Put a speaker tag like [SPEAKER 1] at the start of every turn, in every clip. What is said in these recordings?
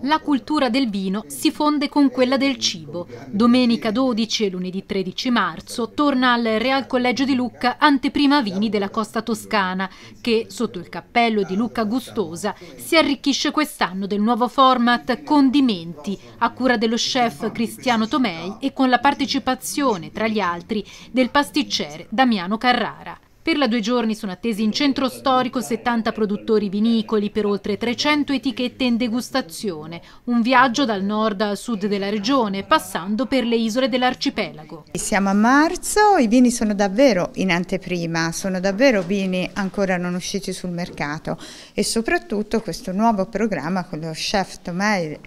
[SPEAKER 1] La cultura del vino si fonde con quella del cibo. Domenica 12 e lunedì 13 marzo torna al Real Collegio di Lucca Anteprima Vini della Costa Toscana che, sotto il cappello di Lucca Gustosa, si arricchisce quest'anno del nuovo format Condimenti a cura dello chef Cristiano Tomei e con la partecipazione, tra gli altri, del pasticcere Damiano Carrara. Per la due giorni sono attesi in centro storico 70 produttori vinicoli per oltre 300 etichette in degustazione, un viaggio dal nord al sud della regione, passando per le isole dell'arcipelago.
[SPEAKER 2] Siamo a marzo, i vini sono davvero in anteprima, sono davvero vini ancora non usciti sul mercato e soprattutto questo nuovo programma con lo chef Tomei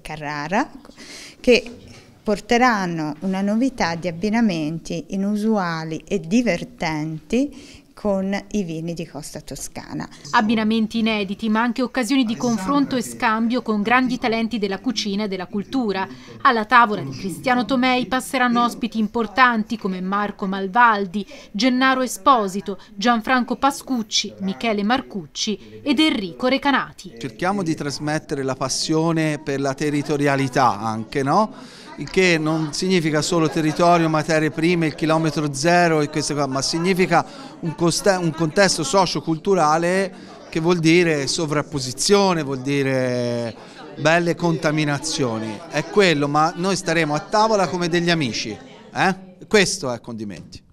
[SPEAKER 2] Carrara che porteranno una novità di abbinamenti inusuali e divertenti con i vini di Costa Toscana.
[SPEAKER 1] Abbinamenti inediti, ma anche occasioni di confronto e scambio con grandi talenti della cucina e della cultura. Alla tavola di Cristiano Tomei passeranno ospiti importanti come Marco Malvaldi, Gennaro Esposito, Gianfranco Pascucci, Michele Marcucci ed Enrico Recanati.
[SPEAKER 3] Cerchiamo di trasmettere la passione per la territorialità anche, no? il che non significa solo territorio, materie prime, il chilometro zero e queste cose, ma significa un, un contesto socio-culturale che vuol dire sovrapposizione, vuol dire belle contaminazioni. È quello, ma noi staremo a tavola come degli amici. Eh? Questo è Condimenti.